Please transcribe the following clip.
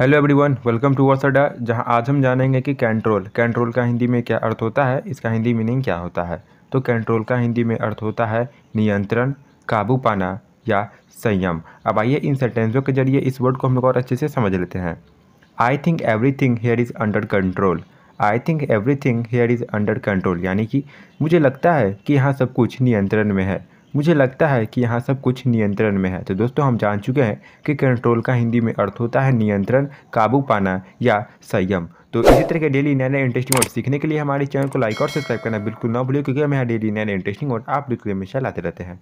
hello everyone welcome to वर्सडा जहां आज हम जानेंगे कि कैंट्रोल कैंट्रोल का हिंदी में क्या अर्थ होता है इसका हिंदी मीनिंग क्या होता है तो कैंट्रोल का हिंदी में अर्थ होता है नियंत्रण काबू पाना या संयम अब आइए इन सेंटेंसों के जरिए इस वर्ड को हम लोग और अच्छे से समझ लेते हैं I think everything here is under control I think everything here is under control यानी कि मुझे लगता है कि यहाँ सब कुछ नियंत्रण में है मुझे लगता है कि यहाँ सब कुछ नियंत्रण में है तो दोस्तों हम जान चुके हैं कि कंट्रोल का हिंदी में अर्थ होता है नियंत्रण काबू पाना या संयम तो इसी तरह के डेली नए नए इंटरेस्टिंग और सीखने के लिए हमारे चैनल को लाइक और सब्सक्राइब करना बिल्कुल ना भूलिए क्योंकि हम यहाँ डेली नए नए इंटरेस्टिंग और आप बिल्कुल हमेशा लाते रहते हैं